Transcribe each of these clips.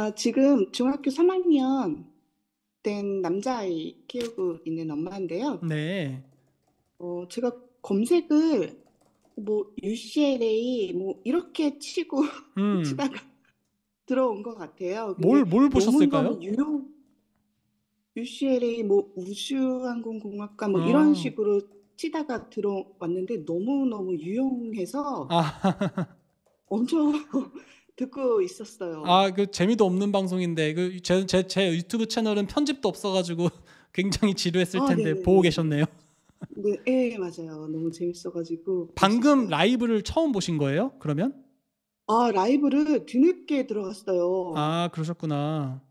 아, 지금 중학교 3학년 된 남자아이 키우고 있는 엄마인데요. 네. 어, 제가 검색을 뭐 UCLA 뭐 이렇게 치고 음. 치다가 들어온 것 같아요. 뭘, 뭘 보셨을까요? 유용 UCLA 뭐 우주항공공학과 뭐 어. 이런 식으로 치다가 들어왔는데 너무너무 유용해서 아, 엄청 듣고 있었어요. 아, 그 재미도 없는 방송인데 그제제 제, 제 유튜브 채널은 편집도 없어가지고 굉장히 지루했을 아, 텐데 네 보고 계셨네요. 네, 네, 맞아요. 너무 재밌어가지고 방금 보셨어요. 라이브를 처음 보신 거예요? 그러면? 아, 라이브를 뒤늦게 들어갔어요. 아, 그러셨구나.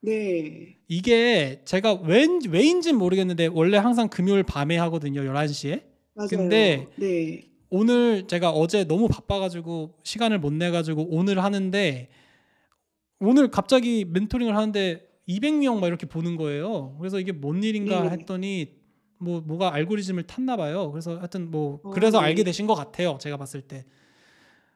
네. 이게 제가 왠, 왜인진 모르겠는데 원래 항상 금요일 밤에 하거든요. 11시에. 맞아요. 근데 네. 오늘 제가 어제 너무 바빠가지고 시간을 못 내가지고 오늘 하는데 오늘 갑자기 멘토링을 하는데 200명 막 이렇게 보는 거예요. 그래서 이게 뭔 일인가 네. 했더니 뭐 뭐가 알고리즘을 탔나 봐요. 그래서 하여튼 뭐 어, 그래서 어, 알게 네. 되신 것 같아요. 제가 봤을 때.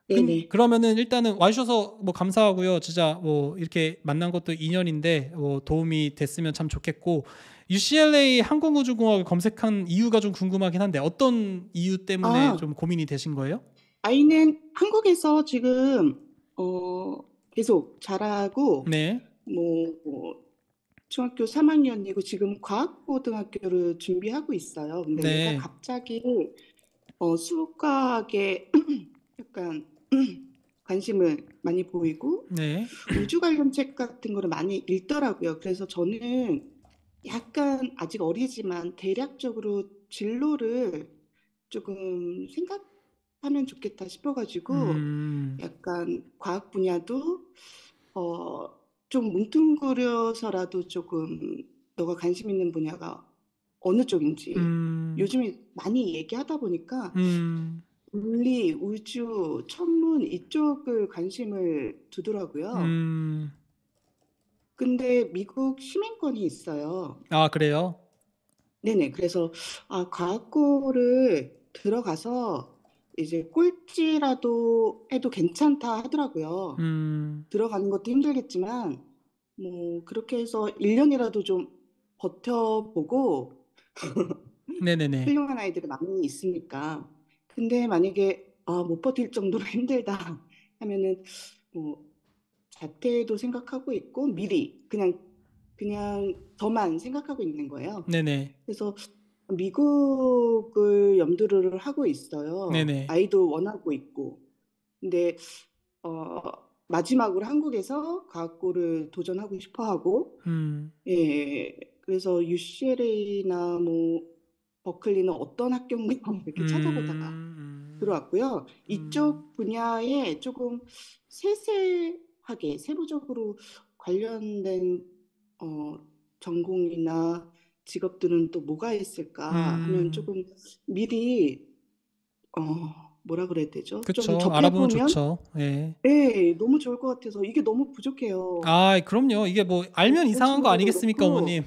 그, 그러면은 일단은 와주셔서 뭐 감사하고요. 진짜 뭐 이렇게 만난 것도 인연인데 뭐 도움이 됐으면 참 좋겠고 UCLA 한국우주공학을 검색한 이유가 좀 궁금하긴 한데 어떤 이유 때문에 아, 좀 고민이 되신 거예요? 아이는 한국에서 지금 어, 계속 자라고 네. 뭐, 뭐 중학교 3학년이고 지금 과학고등학교를 준비하고 있어요. 근데 네. 얘가 갑자기 어, 수과학에 약간 관심을 많이 보이고 네. 우주 관련 책 같은 거를 많이 읽더라고요. 그래서 저는 약간 아직 어리지만 대략적으로 진로를 조금 생각하면 좋겠다 싶어가지고 음. 약간 과학 분야도 어, 좀 뭉뚱그려서라도 조금 너가 관심 있는 분야가 어느 쪽인지 음. 요즘에 많이 얘기하다 보니까 음. 물리, 우주, 천문 이쪽을 관심을 두더라고요. 음. 근데 미국 시민권이 있어요. 아, 그래요? 네네. 그래서 아, 과학고를 들어가서 이제 꼴찌라도 해도 괜찮다 하더라고요. 음. 들어가는 것도 힘들겠지만 뭐 그렇게 해서 1년이라도 좀 버텨보고 네네네. 훌륭한 아이들이 많이 있으니까. 근데 만약에 아, 못 버틸 정도로 힘들다 하면은 뭐 자퇴도 생각하고 있고 미리 그냥 그냥 저만 생각하고 있는 거예요. 네네. 그래서 미국을 염두를 하고 있어요. 네네. 아이도 원하고 있고. 근데 어, 마지막으로 한국에서 과학고를 도전하고 싶어 하고, 음. 예, 그래서 UCLA나 뭐 버클리는 어떤 학교인가 이렇게 음. 찾아보다가 음. 들어왔고요. 이쪽 음. 분야에 조금 세세 하게 세부적으로 관련된 어, 전공이나 직업들은 또 뭐가 있을까 하면 음. 조금 미리 어 뭐라 그래야 되죠? 그쵸, 좀 알아보면 좋죠. 예. 네, 너무 좋을 것 같아서 이게 너무 부족해요. 아, 그럼요. 이게 뭐 알면 어, 이상한 거 아니겠습니까, 어머님?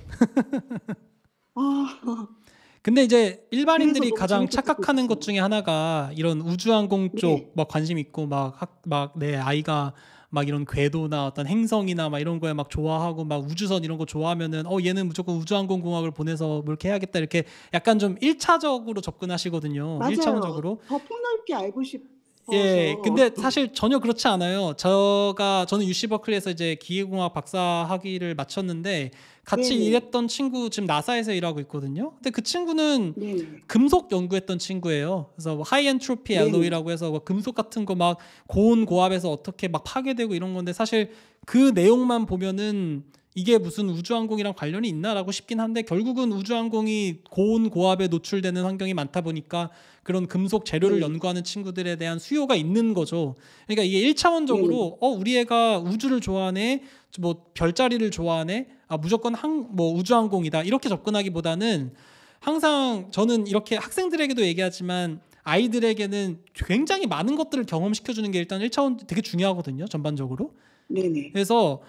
아. 근데 이제 일반인들이 가장 착각하는 것 중에 하나가 이런 우주항공 쪽막 네. 관심 있고 막막내 아이가 막 이런 궤도나 어떤 행성이나 막 이런 거에 막 좋아하고 막 우주선 이런 거 좋아하면은 어 얘는 무조건 우주항공공학을 보내서 뭐 이렇게 해야겠다 이렇게 약간 좀 1차적으로 접근하시거든요. 맞아요. 1차원적으로. 더 폭넓게 알고 싶 예, 근데 사실 전혀 그렇지 않아요. 제가 저는 UC 버클리에서 이제 기계공학 박사 학위를 마쳤는데 같이 네 일했던 친구 지금 나사에서 일하고 있거든요. 근데 그 친구는 네 금속 연구했던 친구예요. 그래서 하이 엔트로피 엘로이라고 해서 뭐 금속 같은 거 막 고온 고압에서 어떻게 막 파괴되고 이런 건데 사실 그 내용만 보면은 이게 무슨 우주항공이랑 관련이 있나라고 싶긴 한데 결국은 우주항공이 고온 고압에 노출되는 환경이 많다 보니까 그런 금속 재료를 음. 연구하는 친구들에 대한 수요가 있는 거죠. 그러니까 이게 일차원적으로어 음. 우리 애가 우주를 좋아하네, 뭐 별자리를 좋아하네, 아 무조건 항뭐 우주항공이다 이렇게 접근하기보다는 항상 저는 이렇게 학생들에게도 얘기하지만 아이들에게는 굉장히 많은 것들을 경험시켜주는 게 일단 일차원 되게 중요하거든요 전반적으로. 네네. 그래서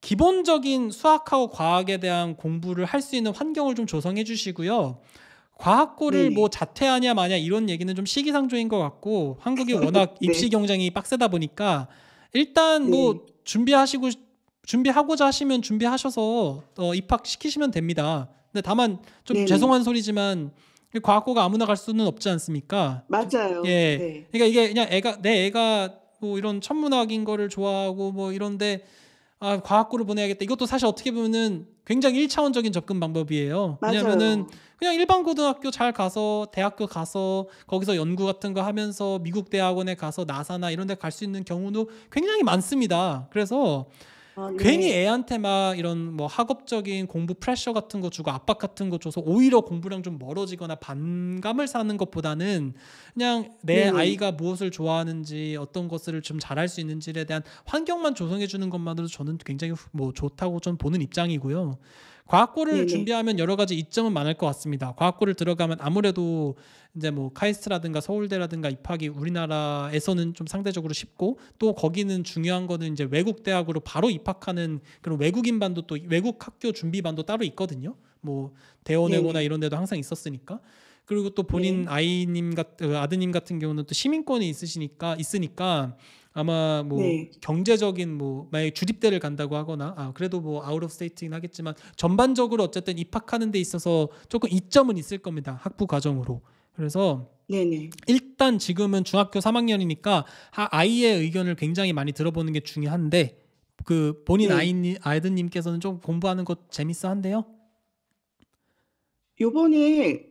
기본적인 수학하고 과학에 대한 공부를 할 수 있는 환경을 좀 조성해 주시고요. 과학고를 네. 뭐 자퇴하냐 마냐 이런 얘기는 좀 시기상조인 것 같고 한국이 네. 워낙 네. 입시 경쟁이 빡세다 보니까 일단 뭐 네. 준비하시고 준비하고자 하시면 준비하셔서 어, 입학시키시면 됩니다. 근데 다만 좀 네. 죄송한 소리지만 과학고가 아무나 갈 수는 없지 않습니까? 맞아요. 예. 그러니까 이게 그냥 애가 내 애가 뭐 이런 천문학인 거를 좋아하고 뭐 이런데 아, 과학고를 보내야겠다. 이것도 사실 어떻게 보면은 굉장히 1차원적인 접근 방법이에요 왜냐면은 그냥 일반 고등학교 잘 가서 대학교 가서 거기서 연구 같은 거 하면서 미국 대학원에 가서 나사나 이런 데 갈 수 있는 경우도 굉장히 많습니다. 그래서 아, 네. 괜히 애한테 막 이런 뭐 학업적인 공부 프레셔 같은 거 주고 압박 같은 거 줘서 오히려 공부랑 좀 멀어지거나 반감을 사는 것보다는 그냥 내 네. 아이가 무엇을 좋아하는지 어떤 것을 좀 잘할 수 있는지에 대한 환경만 조성해 주는 것만으로도 저는 굉장히 뭐 좋다고 저는 보는 입장이고요. 과학고를 네네. 준비하면 여러 가지 이점은 많을 것 같습니다. 과학고를 들어가면 아무래도 이제 뭐 카이스트라든가 서울대라든가 입학이 우리나라에서는 좀 상대적으로 쉽고 또 거기는 중요한 거는 이제 외국 대학으로 바로 입학하는 그런 외국인 반도 또 외국 학교 준비 반도 따로 있거든요. 뭐 대원외고나 이런 데도 항상 있었으니까 그리고 또 본인 네. 아이님 같 어, 아드님 같은 경우는 또 시민권이 있으시니까 있으니까 아마 뭐 네. 경제적인 뭐 만약에 주립대를 간다고 하거나 아 그래도 뭐 아웃 오브 스테이트긴 하겠지만 전반적으로 어쨌든 입학하는 데 있어서 조금 이점은 있을 겁니다. 학부 과정으로. 그래서 네네. 일단 지금은 중학교 3학년이니까 아, 아이의 의견을 굉장히 많이 들어보는 게 중요한데 그 본인 네. 아이 아드님께서는 좀 공부하는 것 재밌어 한대요. 요번에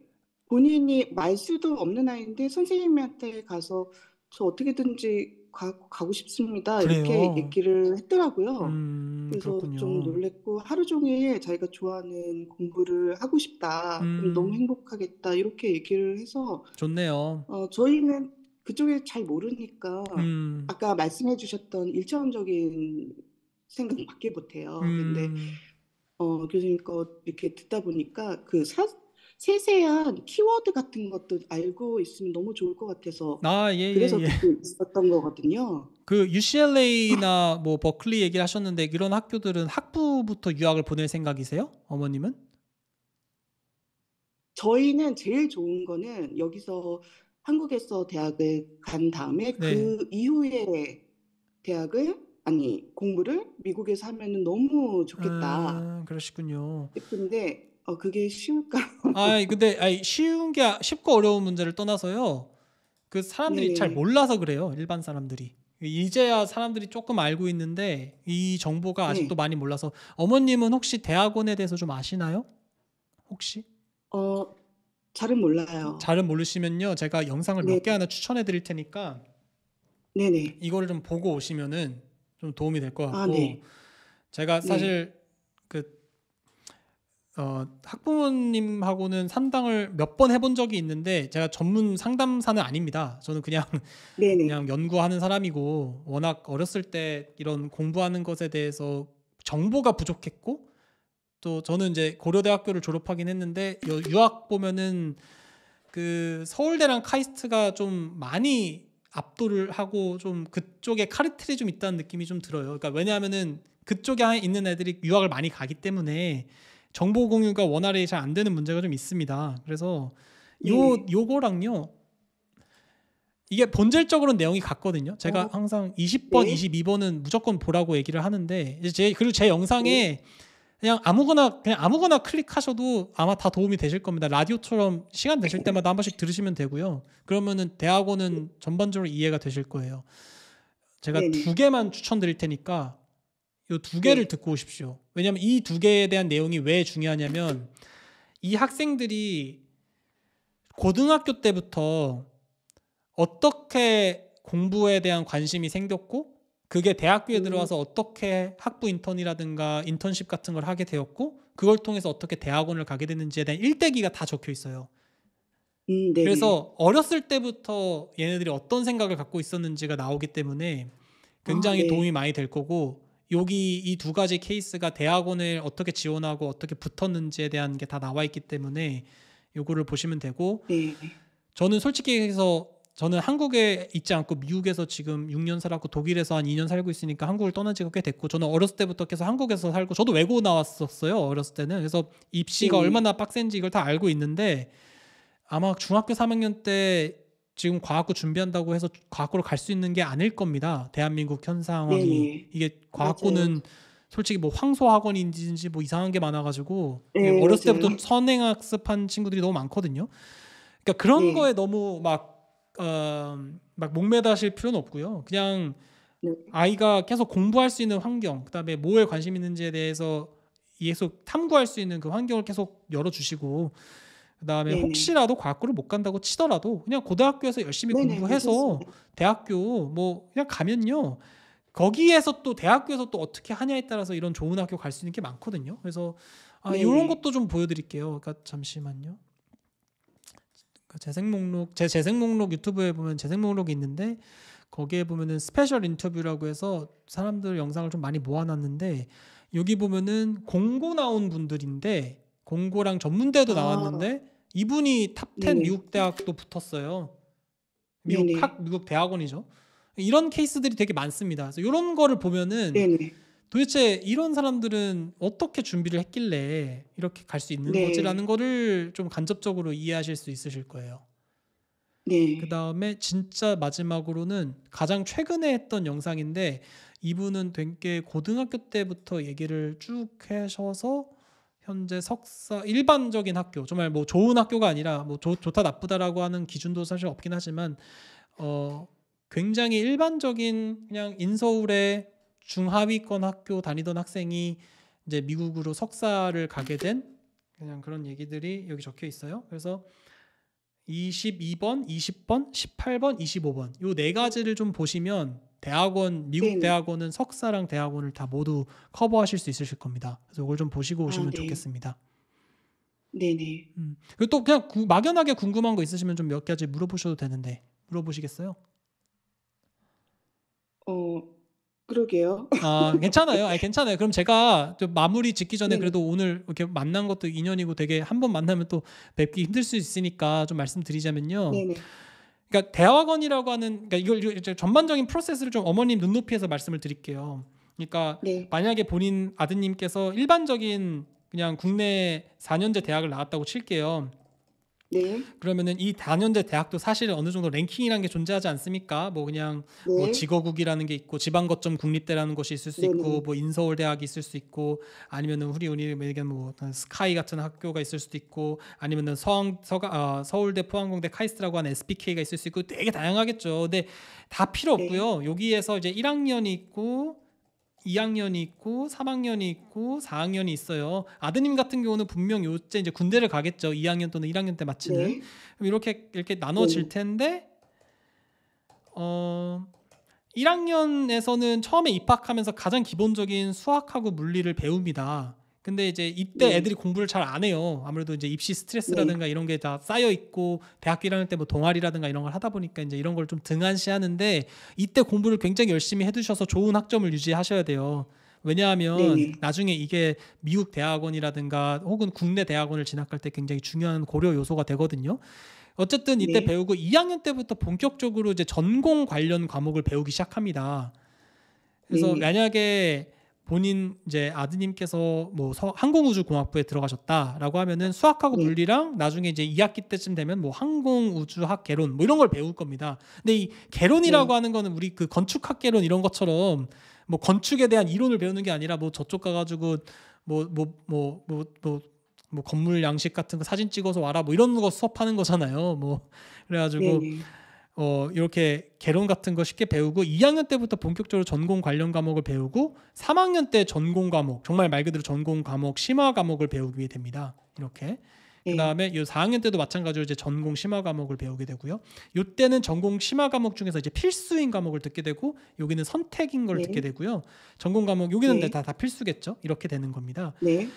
본인이 말 수도 없는 아이인데 선생님한테 가서 저 어떻게든지 가, 고 싶습니다. 이렇게 얘기를 했더라고요. 음, 그래서 그렇군요. 좀 놀랬고 하루 종일 자기가 좋아하는 공부를 하고 싶다. 음. 너무 행복하겠다. 이렇게 얘기를 해서 좋네요. 어, 저희는 그쪽에 잘 모르니까 음. 아까 말씀해 주셨던 일차원적인 생각밖에 못해요. 근데 음. 어, 그러니까 이렇게 듣다 보니까 그 사, 세세한 키워드 같은 것도 알고 있으면 너무 좋을 것 같아서 아, 예, 예 그래서 예, 예. 있었던 거거든요. 그 UCLA나 뭐 버클리 얘기를 하셨는데 이런 학교들은 학부부터 유학을 보낼 생각이세요? 어머님은? 저희는 제일 좋은 거는 여기서 한국에서 대학을 간 다음에 네. 그 이후에 대학을 아니 공부를 미국에서 하면 너무 좋겠다. 아, 그러시군요. 근데 어 그게 쉬울까? 아 근데 아니, 쉬운 게 쉽고 어려운 문제를 떠나서요. 그 사람들이 네잘 몰라서 그래요. 일반 사람들이. 이제야 사람들이 조금 알고 있는데 이 정보가 네. 아직도 네. 많이 몰라서 어머님은 혹시 대학원에 대해서 좀 아시나요? 혹시? 어 잘은 몰라요. 잘은 모르시면요. 제가 영상을 네. 몇개 하나 추천해 드릴 테니까 네네. 이거를 좀 보고 오시면은 좀 도움이 될것 아, 같고 아, 네. 제가 네. 사실 그 어, 학부모님하고는 상담을 몇 번 해본 적이 있는데 제가 전문 상담사는 아닙니다. 저는 그냥 네네. 그냥 연구하는 사람이고 워낙 어렸을 때 이런 공부하는 것에 대해서 정보가 부족했고 또 저는 이제 고려대학교를 졸업하긴 했는데 유학 보면은 그 서울대랑 카이스트가 좀 많이 압도를 하고 좀 그쪽에 카르텔이 좀 있다는 느낌이 좀 들어요. 그러니까 왜냐하면은 그쪽에 있는 애들이 유학을 많이 가기 때문에 정보 공유가 원활히 잘 안 되는 문제가 좀 있습니다. 그래서 요 예. 요거랑요. 이게 본질적으로 내용이 같거든요. 제가 어. 항상 20번, 예. 22번은 무조건 보라고 얘기를 하는데 제 그리고 제 영상에 어? 그냥 아무거나 그냥 아무거나 클릭하셔도 아마 다 도움이 되실 겁니다. 라디오처럼 시간 되실 때마다 한 번씩 들으시면 되고요. 그러면은 대학원은 전반적으로 이해가 되실 거예요. 제가 네, 네. 두 개만 추천드릴 테니까 이두 네. 개를 네. 듣고 오십시오. 왜냐하면 이 두 개에 대한 내용이 왜 중요하냐면 이 학생들이 고등학교 때부터 어떻게 공부에 대한 관심이 생겼고 그게 대학교에 음. 들어와서 어떻게 학부 인턴이라든가 인턴십 같은 걸 하게 되었고 그걸 통해서 어떻게 대학원을 가게 됐는지에 대한 일대기가 다 적혀 있어요. 음, 네. 네. 그래서 어렸을 때부터 얘네들이 어떤 생각을 갖고 있었는지가 나오기 때문에 아, 굉장히 아, 네. 도움이 많이 될 거고 여기 이 두 가지 케이스가 대학원을 어떻게 지원하고 어떻게 붙었는지에 대한 게 다 나와 있기 때문에 요거를 보시면 되고 네. 저는 솔직히 해서 저는 한국에 있지 않고 미국에서 지금 6년 살았고 독일에서 한 2년 살고 있으니까 한국을 떠난 지가 꽤 됐고 저는 어렸을 때부터 계속 한국에서 살고 저도 외고 나왔었어요 어렸을 때는 그래서 입시가 네. 얼마나 빡센지 이걸 다 알고 있는데 아마 중학교 3학년 때 지금 과학고 준비한다고 해서 과학고로 갈 수 있는 게 아닐 겁니다. 대한민국 현 상황이 네. 네. 이게 과학고는 맞아요. 솔직히 뭐 황소 학원인지 뭐 이상한 게 많아가지고 네, 어렸을 맞아요. 때부터 선행 학습한 친구들이 너무 많거든요. 그러니까 그런 네. 거에 너무 막막 어, 목매다실 필요는 없고요. 그냥 네. 아이가 계속 공부할 수 있는 환경, 그다음에 뭐에 관심 있는지에 대해서 계속 탐구할 수 있는 그 환경을 계속 열어주시고 그다음에 네네. 혹시라도 과학고를 못 간다고 치더라도 그냥 고등학교에서 열심히 네네, 공부해서 그렇습니다. 대학교 뭐 그냥 가면요. 거기에서 또 대학교에서 또 어떻게 하냐에 따라서 이런 좋은 학교 갈 수 있는 게 많거든요. 그래서 아, 네 이런 것도 좀 보여드릴게요. 그니까 잠시만요. 그러니까 재생 목록 제 재생 목록 유튜브에 보면 재생 목록이 있는데 거기에 보면은 스페셜 인터뷰라고 해서 사람들 영상을 좀 많이 모아놨는데 여기 보면은 공고 나온 분들인데 공고랑 전문대도 아. 나왔는데 이분이 탑10 미국 대학도 붙었어요. 미국 네네. 학 미국 대학원이죠. 이런 케이스들이 되게 많습니다. 그래서 이런 거를 보면은 네네. 도대체 이런 사람들은 어떻게 준비를 했길래 이렇게 갈 수 있는 네. 거지라는 거를 좀 간접적으로 이해하실 수 있으실 거예요. 네. 그 다음에 진짜 마지막으로는 가장 최근에 했던 영상인데 이분은 되게 고등학교 때부터 얘기를 쭉 하셔서 현재 석사 일반적인 학교 정말 뭐 좋은 학교가 아니라 뭐 좋, 좋다 나쁘다라고 하는 기준도 사실 없긴 하지만 어 굉장히 일반적인 그냥 인서울의 중하위권 학교 다니던 학생이 이제 미국으로 석사를 가게 된 그냥 그런 얘기들이 여기 적혀 있어요. 그래서 22번, 20번, 18번, 25번 요 네 가지를 좀 보시면 대학원 미국 네. 대학원은 석사랑 대학원을 다 모두 커버하실 수 있으실 겁니다. 그래서 이걸 좀 보시고 아, 오시면 아, 네. 좋겠습니다. 네네. 음. 그리고 또 그냥 구, 막연하게 궁금한 거 있으시면 좀 몇 가지 물어보셔도 되는데 물어보시겠어요? 어 그러게요. 아 괜찮아요. 아니, 괜찮아요. 그럼 제가 좀 마무리 짓기 전에 네 그래도 오늘 이렇게 만난 것도 인연이고 되게 한번 만나면 또 뵙기 힘들 수 있으니까 좀 말씀드리자면요. 네네. 그러니까 대학원이라고 하는 그러니까 이걸 전반적인 프로세스를 좀 어머님 눈높이에서 말씀을 드릴게요. 그러니까 네. 만약에 본인 아드님께서 일반적인 그냥 국내 4년제 대학을 나왔다고 칠게요. 네. 그러면은 이 단연대 대학도 사실 어느 정도 랭킹이라는 게 존재하지 않습니까? 뭐 그냥 네. 뭐 직어국이라는 게 있고 지방거점 국립대라는 곳이 있을 수 네네. 있고 뭐 인서울 대학이 있을 수 있고 아니면은 우리 우리에게 뭐 스카이 같은 학교가 있을 수도 있고 아니면은 서항 서가 어, 서울대 포항공대 카이스트라고 하는 SPK가 있을 수 있고 되게 다양하겠죠. 근데 다 필요 네. 없고요. 네. 여기에서 이제 1학년이 있고 2학년이 있고 3학년이 있고 4학년이 있어요. 아드님 같은 경우는 분명 요때 이제 군대를 가겠죠. 2학년 또는 1학년 때 마치는. 네. 이렇게 이렇게 나눠질 네. 텐데 어 1학년에서는 처음에 입학하면서 가장 기본적인 수학하고 물리를 배웁니다. 근데 이제 이때 네. 애들이 공부를 잘 안 해요. 아무래도 이제 입시 스트레스라든가 네. 이런 게 다 쌓여 있고 대학교 1학년 때뭐 동아리라든가 이런 걸 하다 보니까 이제 이런 걸 좀 등한시하는데 이때 공부를 굉장히 열심히 해두셔서 좋은 학점을 유지하셔야 돼요. 왜냐하면 네네. 나중에 이게 미국 대학원이라든가 혹은 국내 대학원을 진학할 때 굉장히 중요한 고려 요소가 되거든요. 어쨌든 이때 네. 배우고 2학년 때부터 본격적으로 이제 전공 관련 과목을 배우기 시작합니다. 그래서 네 만약에 본인 이제 아드님께서 뭐 서, 항공우주공학부에 들어가셨다라고 하면은 수학하고 네. 물리랑 나중에 이제 2학기 때쯤 되면 뭐 항공우주학 개론 뭐 이런 걸 배울 겁니다. 근데 이 개론이라고 네. 하는 거는 우리 그 건축학 개론 이런 것처럼 뭐 건축에 대한 이론을 배우는 게 아니라 뭐 저쪽 가가지고 뭐뭐뭐뭐뭐뭐 뭐, 뭐, 뭐, 건물 양식 같은 거 사진 찍어서 와라 뭐 이런 거 수업하는 거잖아요. 뭐 그래가지고. 네, 네. 어, 이렇게 개론 같은 거 쉽게 배우고 2학년 때부터 본격적으로 전공 관련 과목을 배우고 3학년 때 전공 과목 정말 말 그대로 전공 과목 심화 과목을 배우게 됩니다. 이렇게 예. 그 다음에 이 4학년 때도 마찬가지로 이제 전공 심화 과목을 배우게 되고요. 이때는 전공 심화 과목 중에서 이제 필수인 과목을 듣게 되고 여기는 선택인 걸 네. 듣게 되고요. 전공 과목 여기는 네. 다, 다 필수겠죠. 이렇게 되는 겁니다. 네.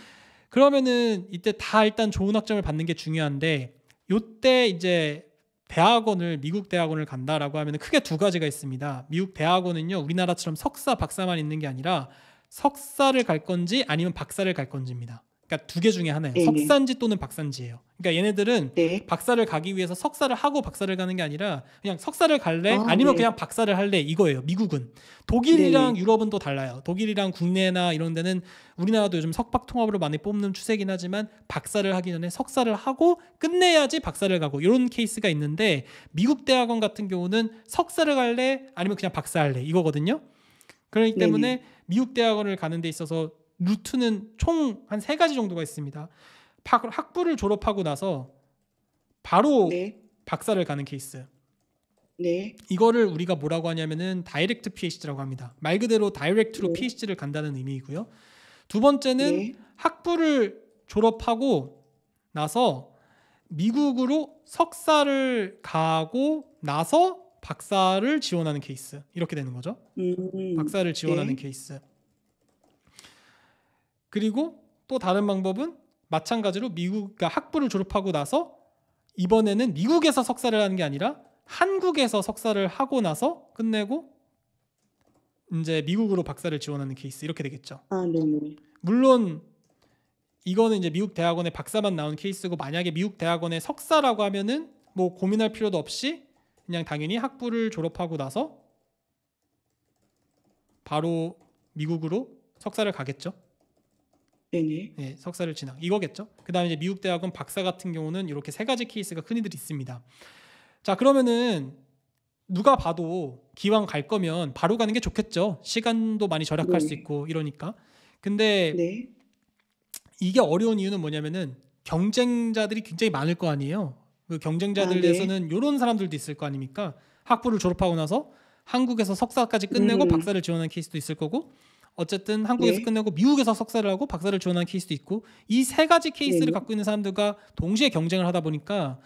그러면은 이때 다 일단 좋은 학점을 받는 게 중요한데 이때 이제 대학원을 미국 대학원을 간다라고 하면 크게 두 가지가 있습니다. 미국 대학원은요 우리나라처럼 석사 박사만 있는 게 아니라 석사를 갈 건지 아니면 박사를 갈 건지입니다. 그러니까 두 개 중에 하나예요. 네네. 석산지 또는 박산지예요. 그러니까 얘네들은 네. 박사를 가기 위해서 석사를 하고 박사를 가는 게 아니라 그냥 석사를 갈래 아, 니면 네. 그냥 박사를 할래 이거예요. 미국은 독일이랑 네. 유럽은 또 달라요. 독일이랑 국내나 이런 데는 우리나라도 요즘 석박 통합으로 많이 뽑는 추세긴 하지만 박사를 하기 전에 석사를 하고 끝내야지 박사를 가고 이런 케이스가 있는데 미국 대학원 같은 경우는 석사를 갈래 아니면 그냥 박사 할래 이거거든요. 그렇기 때문에 미국 대학원을 가는 데 있어서 루트는 총 한 세 가지 정도가 있습니다. 학부를 졸업하고 나서 바로 네. 박사를 가는 케이스. 네. 이거를 우리가 뭐라고 하냐면은 다이렉트 PhD라고 합니다. 말 그대로 다이렉트로 네. PhD를 간다는 의미이고요. 두 번째는 네. 학부를 졸업하고 나서 미국으로 석사를 가고 나서 박사를 지원하는 케이스 이렇게 되는 거죠. 음, 박사를 지원하는 네. 케이스. 그리고 또 다른 방법은 마찬가지로 미국 학부를 졸업하고 나서 이번에는 미국에서 석사를 하는 게 아니라 한국에서 석사를 하고 나서 끝내고 이제 미국으로 박사를 지원하는 케이스 이렇게 되겠죠. 아, 네. 물론 이거는 이제 미국 대학원에 박사만 나온 케이스고 만약에 미국 대학원에 석사라고 하면은 뭐 고민할 필요도 없이 그냥 당연히 학부를 졸업하고 나서 바로 미국으로 석사를 가겠죠. 네네. 네, 석사를 진학 이거겠죠. 그다음에 이제 미국 대학원 박사 같은 경우는 이렇게 세 가지 케이스가 흔히들 있습니다. 자 그러면은 누가 봐도 기왕 갈 거면 바로 가는 게 좋겠죠. 시간도 많이 절약할 네. 수 있고 이러니까. 근데 네. 이게 어려운 이유는 뭐냐면은 경쟁자들이 굉장히 많을 거 아니에요. 그 경쟁자들에서는 아, 네. 이런 사람들도 있을 거 아닙니까? 학부를 졸업하고 나서 한국에서 석사까지 끝내고 음. 박사를 지원한 케이스도 있을 거고 어쨌든 한국에서 네. 끝내고 미국에서 석사를 하고 박사를 지원한 케이스도 있고 이 세 가지 케이스를 네. 갖고 있는 사람들과 동시에 경쟁을 하다 보니까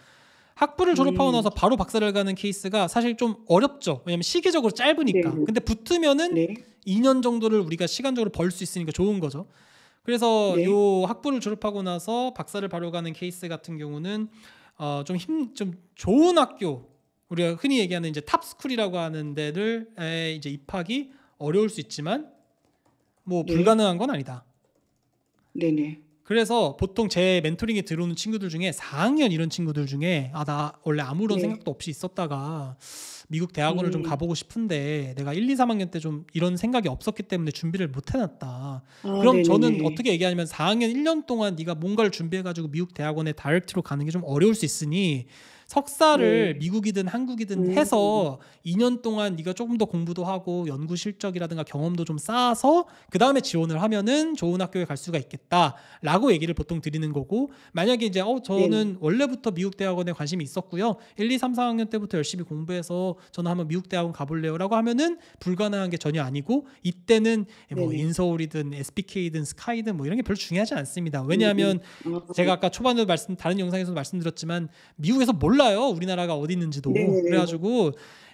학부를 졸업하고 음. 나서 바로 박사를 가는 케이스가 사실 좀 어렵죠. 왜냐면 시기적으로 짧으니까. 네. 근데 붙으면은 네. 2년 정도를 우리가 시간적으로 벌 수 있으니까 좋은 거죠. 그래서 네. 요 학부를 졸업하고 나서 박사를 바로 가는 케이스 같은 경우는 어, 좀 힘, 좀 좋은 학교 우리가 흔히 얘기하는 이제 탑스쿨이라고 하는 데를 이제 입학이 어려울 수 있지만 뭐 네. 불가능한 건 아니다. 네네. 그래서 보통 제 멘토링에 들어오는 친구들 중에 4학년 이런 친구들 중에 아 나 원래 아무런 네. 생각도 없이 있었다가 미국 대학원을 음. 좀 가보고 싶은데 내가 1, 2, 3학년 때 좀 이런 생각이 없었기 때문에 준비를 못 해놨다. 아, 그럼 네네네. 저는 어떻게 얘기하냐면 4학년 1년 동안 네가 뭔가를 준비해가지고 미국 대학원에 다이렉트로 가는 게 좀 어려울 수 있으니 석사를 음. 미국이든 한국이든 음. 해서 2년 음, 음. 동안 네가 조금 더 공부도 하고 연구 실적이라든가 경험도 좀 쌓아서 그 다음에 지원을 하면은 좋은 학교에 갈 수가 있겠다라고 얘기를 보통 드리는 거고 만약에 이제 어 네. 저는 네. 원래부터 미국 대학원에 관심이 있었고요 1, 2, 3, 4학년 때부터 열심히 공부해서 저는 한번 미국 대학원 가볼래요라고 하면은 불가능한 게 전혀 아니고 이때는 뭐 인서울이든 SPK든 스카이든 뭐 이런 게 별로 중요하지 않습니다 음, 왜냐하면 아, 네. 제가 아까 초반에 말씀 다른 영상에서도 말씀드렸지만 미국에서 뭘 몰라요. 우리나라가 어디 있는지도. 네네네. 그래가지고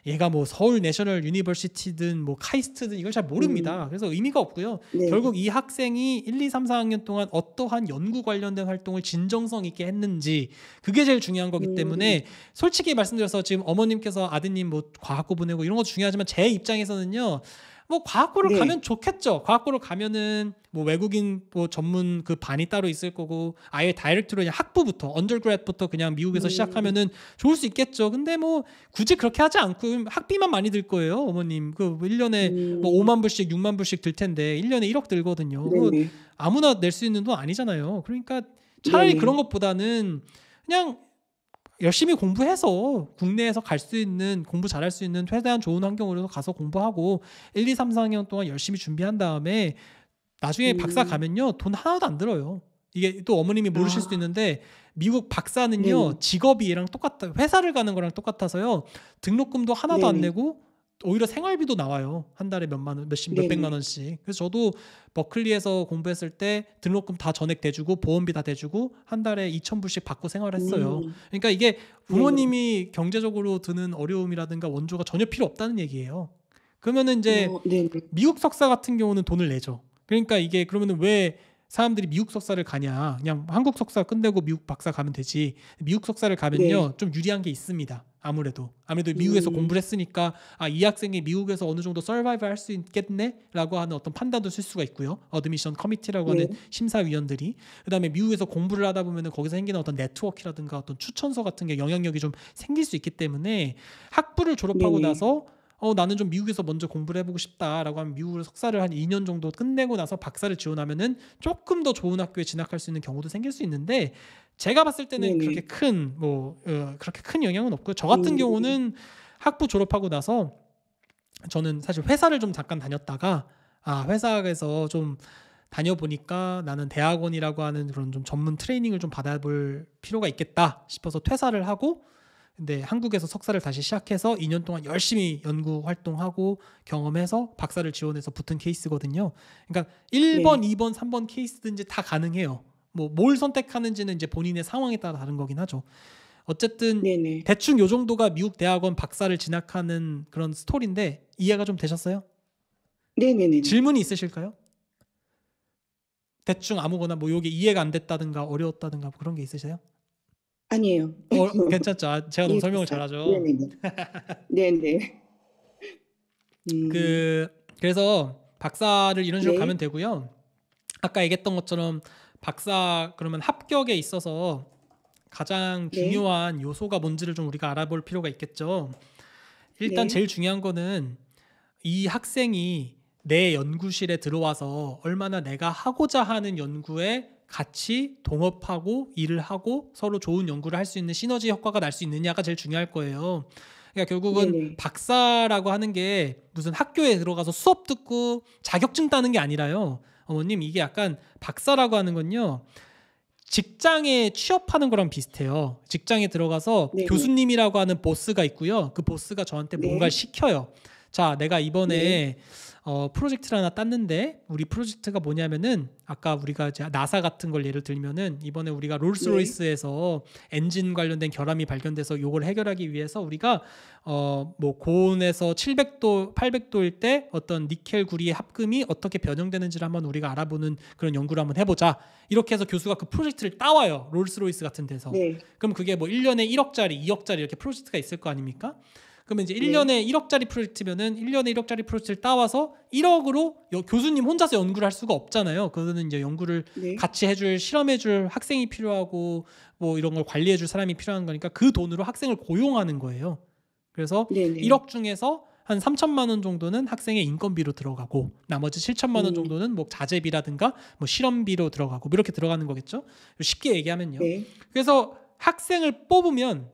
얘가 뭐 서울 내셔널 유니버시티든 뭐 카이스트든 이걸 잘 모릅니다. 음. 그래서 의미가 없고요. 네. 결국 이 학생이 1, 2, 3, 4학년 동안 어떠한 연구 관련된 활동을 진정성 있게 했는지 그게 제일 중요한 거기 음. 때문에 음. 솔직히 말씀드려서 지금 어머님께서 아드님 뭐 과학고 보내고 뭐 이런 거 중요하지만 제 입장에서는요. 뭐 과학고를 네. 가면 좋겠죠. 과학고를 가면은 뭐 외국인 뭐 전문 그 반이 따로 있을 거고 아예 다이렉트로 그냥 학부부터 언더그레부터 그냥 미국에서 음. 시작하면은 좋을 수 있겠죠. 근데 뭐 굳이 그렇게 하지 않고 학비만 많이 들 거예요, 어머님. 그 1년에 뭐 음. 뭐 5만 불씩 6만 불씩 들 텐데 1년에 1억 들거든요. 네, 네. 아무나 낼 수 있는 돈 아니잖아요. 그러니까 차라리 네, 네. 그런 것보다는 그냥 열심히 공부해서 국내에서 갈 수 있는 공부 잘할 수 있는 최대한 좋은 환경으로 가서 공부하고 1, 2, 3, 4학년 동안 열심히 준비한 다음에 나중에 음. 박사 가면요 돈 하나도 안 들어요. 이게 또 어머님이 모르실 아. 수도 있는데 미국 박사는요 네. 직업이 얘랑 똑같다 회사를 가는 거랑 똑같아서요 등록금도 하나도 네. 안 내고 오히려 생활비도 나와요. 한 달에 몇만 원, 몇십 몇백만 원씩. 그래서 저도 버클리에서 공부했을 때 등록금 다 전액 대주고 보험비 다 대주고 한 달에 2천 불씩 받고 생활했어요. 음. 그러니까 이게 부모님이 경제적으로 드는 어려움이라든가 원조가 전혀 필요 없다는 얘기예요. 그러면은 이제 어, 미국 석사 같은 경우는 돈을 내죠. 그러니까 이게 그러면은 왜 사람들이 미국 석사를 가냐? 그냥 한국 석사 끝내고 미국 박사 가면 되지. 미국 석사를 가면요 네. 좀 유리한 게 있습니다. 아무래도 아무래도 음. 미국에서 음. 공부를 했으니까 아 이 학생이 미국에서 어느 정도 서바이벌할 수 있겠네라고 하는 어떤 판단도 쓸 수가 있고요 어드미션 커미티라고 하는 네. 심사위원들이 그다음에 미국에서 공부를 하다 보면은 거기서 생기는 어떤 네트워크라든가 어떤 추천서 같은 게 영향력이 좀 생길 수 있기 때문에 학부를 졸업하고 네. 나서 어 나는 좀 미국에서 먼저 공부를 해보고 싶다라고 하면 미국으로 석사를 한 2년 정도 끝내고 나서 박사를 지원하면은 조금 더 좋은 학교에 진학할 수 있는 경우도 생길 수 있는데 제가 봤을 때는 네네. 네. 그렇게 큰뭐 어, 그렇게 큰 영향은 없고 요저 같은 네네. 음. 경우는 학부 졸업하고 나서 저는 사실 회사를 좀 잠깐 다녔다가 아 회사에서 좀 다녀보니까 나는 대학원이라고 하는 그런 좀 전문 트레이닝을 좀 받아볼 필요가 있겠다 싶어서 퇴사를 하고 근데 한국에서 석사를 다시 시작해서 2년 동안 열심히 연구 활동하고 경험해서 박사를 지원해서 붙은 케이스거든요. 그러니까 1번, 네. 2번, 3번 케이스든지 다 가능해요. 뭐뭘 선택하는지는 이제 본인의 상황에 따라 다른 거긴 하죠. 어쨌든 네네. 대충 요 정도가 미국 대학원 박사를 진학하는 그런 스토리인데 이해가 좀 되셨어요? 네네네. 질문이 있으실까요? 대충 아무거나 뭐 요게 이해가 안 됐다든가 어려웠다든가 뭐 그런 게 있으세요? 아니에요. 어, 네, 괜찮죠. 아, 제가 너무 설명을 잘하죠. 네네. 네네. 그 음. 그래서 박사를 이런 식으로 네. 가면 되고요. 아까 얘기했던 것처럼 박사 그러면 합격에 있어서 가장 네. 중요한 네. 요소가 뭔지를 좀 우리가 알아볼 필요가 있겠죠. 일단 네. 제일 중요한 거는 이 학생이 내 연구실에 들어와서 얼마나 내가 하고자 하는 연구에 같이 동업하고 일을 하고 서로 좋은 연구를 할 수 있는 시너지 효과가 날 수 있느냐가 제일 중요할 거예요. 그러니까 결국은 네네. 박사라고 하는 게 무슨 학교에 들어가서 수업 듣고 자격증 따는 게 아니라요. 어머님 이게 약간 박사라고 하는 건요. 직장에 취업하는 거랑 비슷해요. 직장에 들어가서 네. 교수님이라고 하는 보스가 있고요. 그 보스가 저한테 네. 뭔가를 시켜요. 자, 내가 이번에 네. 어, 프로젝트를 하나 땄는데 우리 프로젝트가 뭐냐면은 아까 우리가 나사 같은 걸 예를 들면은 이번에 우리가 롤스로이스에서 엔진 관련된 결함이 발견돼서 요걸 해결하기 위해서 우리가 어뭐 고온에서 700도 800도일 때 어떤 니켈 구리의 합금이 어떻게 변형되는지를 한번 우리가 알아보는 그런 연구를 한번 해보자 이렇게 해서 교수가 그 프로젝트를 따와요 롤스로이스 같은 데서 네. 그럼 그게 뭐 1년에 1억짜리 2억짜리 이렇게 프로젝트가 있을 거 아닙니까? 그러면 이제 1년에 예. 1억짜리 프로젝트면은 1년에 1억짜리 프로젝트를 따와서 1억으로 여, 교수님 혼자서 연구를 할 수가 없잖아요. 그거는 이제 연구를 네. 같이 해줄 실험해줄 학생이 필요하고 뭐 이런 걸 관리해줄 사람이 필요한 거니까 그 돈으로 학생을 고용하는 거예요. 그래서 네네. 1억 중에서 한 3천만 원 정도는 학생의 인건비로 들어가고 나머지 7천만 원 네. 정도는 뭐 자재비라든가 뭐 실험비로 들어가고 뭐 이렇게 들어가는 거겠죠. 쉽게 얘기하면요. 네. 그래서 학생을 뽑으면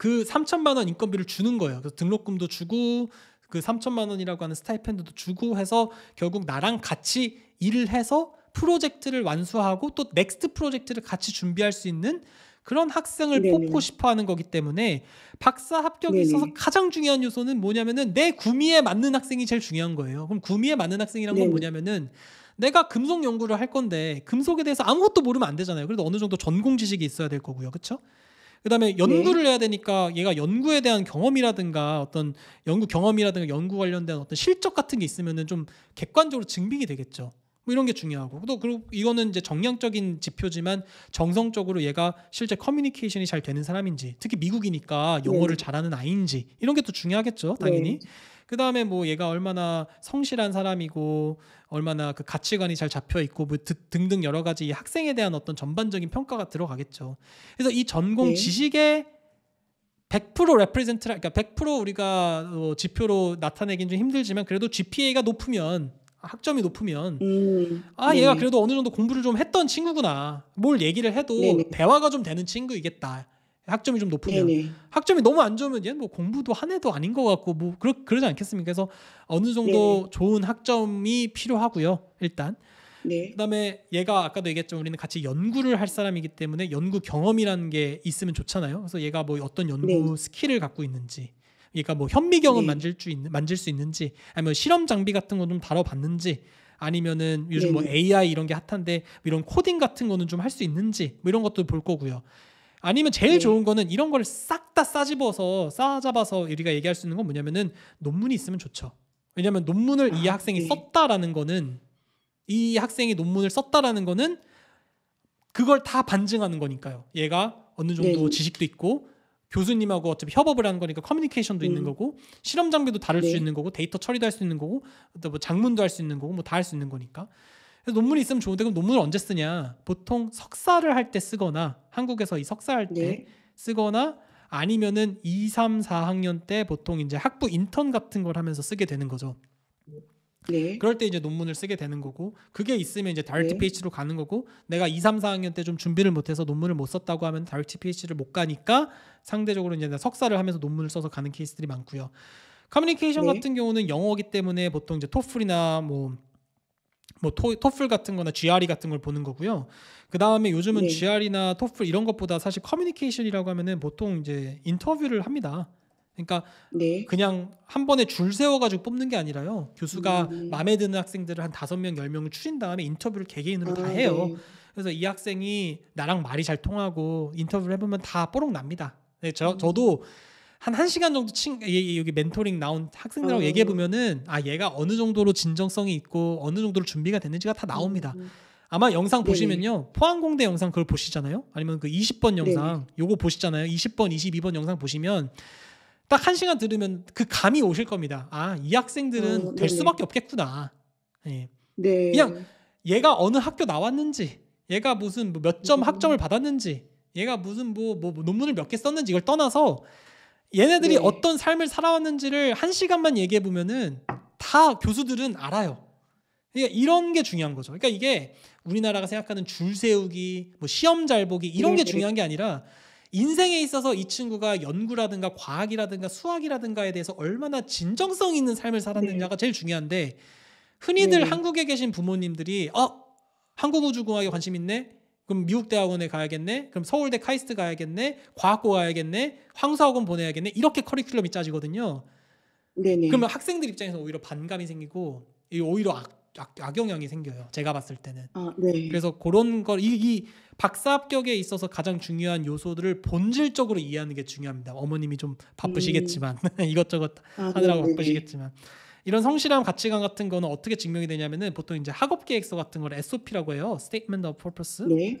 그 3천만 원 인건비를 주는 거예요. 그래서 등록금도 주고 그 3천만 원이라고 하는 스타이펜드도 주고 해서 결국 나랑 같이 일을 해서 프로젝트를 완수하고 또 넥스트 프로젝트를 같이 준비할 수 있는 그런 학생을 네네. 뽑고 싶어 하는 거기 때문에 박사 합격에 네네. 있어서 가장 중요한 요소는 뭐냐면은 내 구미에 맞는 학생이 제일 중요한 거예요. 그럼 구미에 맞는 학생이란 건 네네. 뭐냐면은 내가 금속 연구를 할 건데 금속에 대해서 아무것도 모르면 안 되잖아요. 그래도 어느 정도 전공 지식이 있어야 될 거고요. 그렇죠? 그다음에 네. 연구를 네. 해야 되니까 얘가 연구에 대한 경험이라든가 어떤 연구 경험이라든가 연구 관련된 어떤 실적 같은 게 있으면은 좀 객관적으로 증빙이 되겠죠. 뭐 이런 게 중요하고 또 그리고 이거는 이제 정량적인 지표지만 정성적으로 얘가 실제 커뮤니케이션이 잘 되는 사람인지 특히 미국이니까 영어를 네. 잘하는 아이인지 이런 게 또 중요하겠죠 당연히. 네. 그 다음에 뭐 얘가 얼마나 성실한 사람이고 얼마나 그 가치관이 잘 잡혀 있고 뭐 등등 여러 가지 이 학생에 대한 어떤 전반적인 평가가 들어가겠죠. 그래서 이 전공 네. 지식에 100% 레프레젠트라 그러니까 100% 우리가 어, 지표로 나타내긴 좀 힘들지만 그래도 GPA가 높으면 학점이 높으면 음, 아 얘가 네. 그래도 어느 정도 공부를 좀 했던 친구구나 뭘 얘기를 해도 네, 네. 대화가 좀 되는 친구이겠다 학점이 좀 높으면 네, 네 학점이 너무 안 좋으면 얘는 뭐 공부도 한 해도 아닌 것 같고 뭐 그러, 그러지 않겠습니까 그래서 어느 정도 네 좋은 학점이 필요하고요 일단 네. 그다음에 얘가 아까도 얘기했죠 우리는 같이 연구를 할 사람이기 때문에 연구 경험이라는 게 있으면 좋잖아요 그래서 얘가 뭐 어떤 연구 스킬을 갖고 있는지 그러니까 뭐 현미경은 네. 예. 만질 수 있는 만질 수 있는지 아니면 실험 장비 같은 거 좀 다뤄봤는지 아니면은 요즘 네. 뭐 예, 예. AI 이런 게 핫한데 뭐 이런 코딩 같은 거는 좀 할 수 있는지 뭐 이런 것도 볼 거고요. 아니면 제일 네. 좋은 거는 이런 걸 싹다 싸집어서 싸잡아서 우리가 얘기할 수 있는 건 뭐냐면은 논문이 있으면 좋죠. 왜냐하면 논문을 아, 이 학생이 썼다라는 거는 이 학생이 논문을 썼다라는 거는 그걸 다 반증하는 거니까요. 얘가 어느 정도 지식도 있고 교수님하고 어차피 협업을 하는 거니까 커뮤니케이션도 음. 있는 거고 실험 장비도 다룰 네. 수 있는 거고 데이터 처리도 할 수 있는 거고 또뭐작문도할 수 있는 거고 뭐 다 할 수 있는 거니까 그래서 논문이 있으면 좋은데 그럼 논문을 언제 쓰냐 보통 석사를 할 때 쓰거나 한국에서 이 석사할 때 네. 쓰거나 아니면은 2, 3, 4학년 때 보통 이제 학부 인턴 같은 걸 하면서 쓰게 되는 거죠. 네. 그럴 때 이제 논문을 쓰게 되는 거고 그게 있으면 이제 다이렉트 네. PH로 가는 거고 내가 2, 3, 4학년 때 좀 준비를 못해서 논문을 못 썼다고 하면 다이렉트 PH를 못 가니까 상대적으로 이제 석사를 하면서 논문을 써서 가는 케이스들이 많고요. 커뮤니케이션 네. 같은 경우는 영어기 때문에 보통 이제 토플이나 뭐뭐 뭐 토, 토플 같은 거나 GRE 같은 걸 보는 거고요. 그다음에 요즘은 네. GRE나 토플 이런 것보다 사실 커뮤니케이션이라고 하면은 보통 이제 인터뷰를 합니다. 그러니까 네. 그냥 한 번에 줄 세워가지고 뽑는 게 아니라요. 교수가 음. 마음에 드는 학생들을 한 다섯 명, 열 명을 추린 다음에 인터뷰를 개개인으로 아, 다 해요. 네. 그래서 이 학생이 나랑 말이 잘 통하고 인터뷰를 해보면 다 뽀록 납니다. 네, 저, 음. 저도 한 한시간 정도 친, 예, 예, 여기 멘토링 나온 학생들하고 어, 아. 얘기해 보면은 아 얘가 어느 정도로 진정성이 있고 어느 정도로 준비가 됐는지가 다 나옵니다. 음, 아마 영상 네 보시면요. 포항공대 영상 그걸 보시잖아요. 아니면 그 20번 영상 네 요거 보시잖아요. 20번, 22번 영상 보시면 딱한 시간 들으면 그 감이 오실 겁니다. 아, 이 학생들은 어, 될 수밖에 없겠구나. 네. 네. 그냥 얘가 어느 학교 나왔는지, 얘가 무슨 뭐 몇점 음. 학점을 받았는지, 얘가 무슨 뭐, 뭐, 뭐 논문을 몇 개 썼는지 이걸 떠나서 얘네들이 네. 어떤 삶을 살아왔는지를 한 시간만 얘기해 보면은 다 교수들은 알아요. 그러니까 이런 게 중요한 거죠. 그러니까 이게 우리나라가 생각하는 줄 세우기, 뭐 시험 잘 보기 이런 네. 게 중요한 게 아니라 인생에 있어서 이 친구가 연구라든가 과학이라든가 수학이라든가에 대해서 얼마나 진정성 있는 삶을 살았느냐가 네. 제일 중요한데 흔히들 네. 한국에 계신 부모님들이 어 한국 우주공학에 관심 있네 그럼 미국 대학원에 가야겠네. 그럼 서울대 카이스트 가야겠네. 과학고 가야겠네. 황사학원 보내야겠네. 이렇게 커리큘럼이 짜지거든요. 네네. 그러면 학생들 입장에서 오히려 반감이 생기고 오히려 악, 악, 영향이 생겨요. 제가 봤을 때는. 아, 네. 그래서 그런 걸이 이 박사 합격에 있어서 가장 중요한 요소들을 본질적으로 이해하는 게 중요합니다. 어머님이 좀 바쁘시겠지만 음. 이것저것 아, 하느라고 네네. 네, 네. 바쁘시겠지만 이런 성실함 가치관 같은 거는 어떻게 증명이 되냐면은 보통 이제 학업 계획서 같은 걸 SOP라고 해요. Statement of Purpose. 네.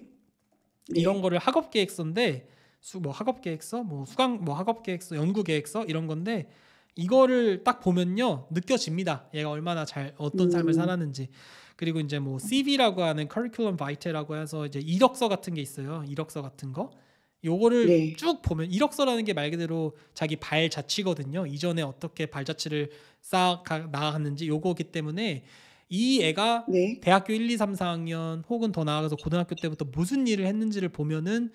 네. 이런 거를 학업 계획서인데 수뭐 학업 계획서, 뭐 수강 뭐 학업 계획서, 연구 계획서 이런 건데 이거를 딱 보면요 느껴집니다. 얘가 얼마나 잘 어떤 삶을 음. 살았는지. 그리고 이제 뭐 CV라고 하는 커리큘럼 바이테라고 해서 이제 이력서 같은 게 있어요. 이력서 같은 거. 요거를 네. 쭉 보면 이력서라는 게 말 그대로 자기 발자취거든요. 이전에 어떻게 발자취를 쌓아 나갔는지 요거기 때문에 이 애가 네. 대학교 1, 2, 3, 4학년 혹은 더 나아가서 고등학교 때부터 무슨 일을 했는지를 보면은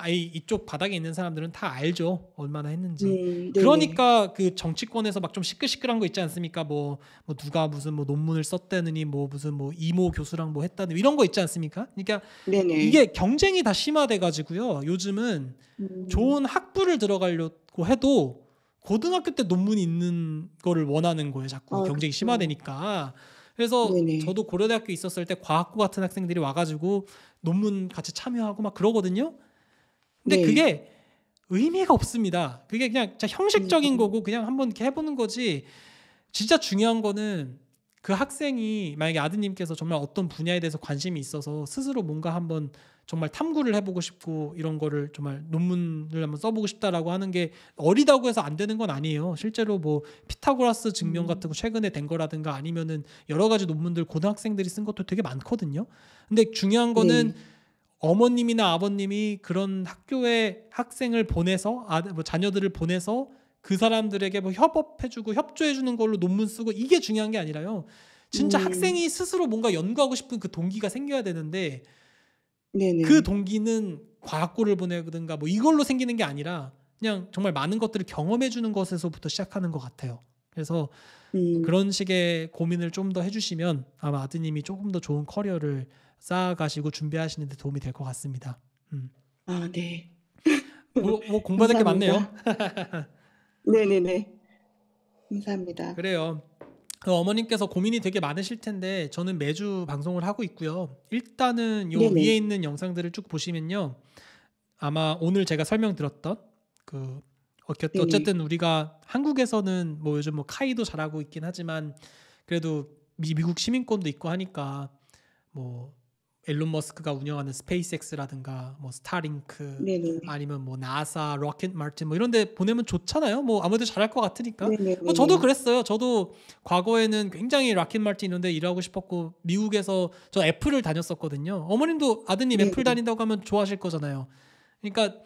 아이 이쪽 바닥에 있는 사람들은 다 알죠 얼마나 했는지 음, 그러니까 네. 그 정치권에서 막 좀 시끌시끌한 거 있지 않습니까 뭐, 뭐 누가 무슨 뭐 논문을 썼다느니 뭐 무슨 뭐 이모 교수랑 뭐했다는 이런 거 있지 않습니까 그러니까 네네. 이게 경쟁이 다 심화돼 가지고요 요즘은 음. 좋은 학부를 들어가려고 해도 고등학교 때 논문이 있는 거를 원하는 거예요 자꾸 아, 경쟁이 그쵸. 심화되니까 그래서 네네. 저도 고려대학교 있었을 때 과학고 같은 학생들이 와가지고 논문 같이 참여하고 막 그러거든요 근데 네. 그게 의미가 없습니다. 그게 그냥 형식적인 음. 거고 그냥 한번 이렇게 해보는 거지. 진짜 중요한 거는 그 학생이 만약에 아드님께서 정말 어떤 분야에 대해서 관심이 있어서 스스로 뭔가 한번 정말 탐구를 해보고 싶고 이런 거를 정말 논문을 한번 써보고 싶다라고 하는 게 어리다고 해서 안 되는 건 아니에요. 실제로 뭐 피타고라스 증명 음. 같은 거 최근에 된 거라든가 아니면은 여러 가지 논문들 고등학생들이 쓴 것도 되게 많거든요. 근데 중요한 거는 네. 어머님이나 아버님이 그런 학교에 학생을 보내서 아, 뭐 자녀들을 보내서 그 사람들에게 뭐 협업해주고 협조해주는 걸로 논문 쓰고 이게 중요한 게 아니라요. 진짜 음. 학생이 스스로 뭔가 연구하고 싶은 그 동기가 생겨야 되는데 네네. 그 동기는 과학고를 보내든가 뭐 이걸로 생기는 게 아니라 그냥 정말 많은 것들을 경험해주는 것에서부터 시작하는 것 같아요. 그래서 음. 그런 식의 고민을 좀 더 해주시면 아마 아드님이 조금 더 좋은 커리어를 쌓아가시고 준비하시는 데 도움이 될 것 같습니다. 음. 아 네. 뭐, 뭐 공부할 게 많네요. 네네네. 감사합니다. 그래요. 그 어머님께서 고민이 되게 많으실 텐데 저는 매주 방송을 하고 있고요. 일단은 요 네네. 위에 있는 영상들을 쭉 보시면요. 아마 오늘 제가 설명드렸던 그 어쨌든 우리가 한국에서는 뭐 요즘 뭐 카이도 잘하고 있긴 하지만 그래도 미, 국 시민권도 있고 하니까 뭐 엘론 머스크가 운영하는 스페이스X라든가 뭐 스타링크 네네. 아니면 뭐 나사, 로켓 마틴 뭐 이런 데 보내면 좋잖아요. 뭐 아무래도 잘할 것 같으니까. 뭐 저도 그랬어요. 저도 과거에는 굉장히 로켓 마틴 이런 데 일하고 싶었고 미국에서 저 애플을 다녔었거든요. 어머님도 아드님 애플 네네. 다닌다고 하면 좋아하실 거잖아요. 그러니까